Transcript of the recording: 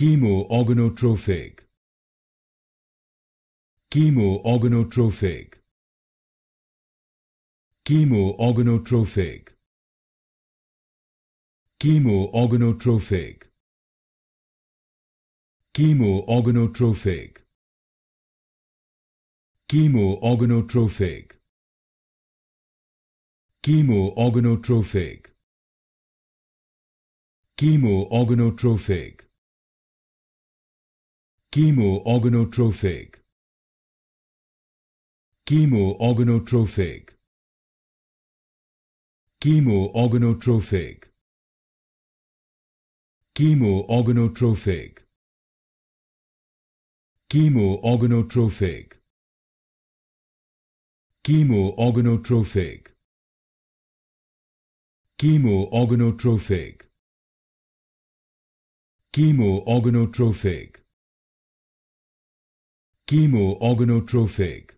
Chemoorganotrophic. Chemoorganotrophic. Chemoorganotrophic. Chemoorganotrophic. Chemoorganotrophic. Chemoorganotrophic. Chemoorganotrophic. Chemoorganotrophic chemoorganotrophic chemoorganotrophic chemoorganotrophic chemoorganotrophic chemoorganotrophic chemoorganotrophic chemoorganotrophic chemoorganotrophic Chemoorganotrophic.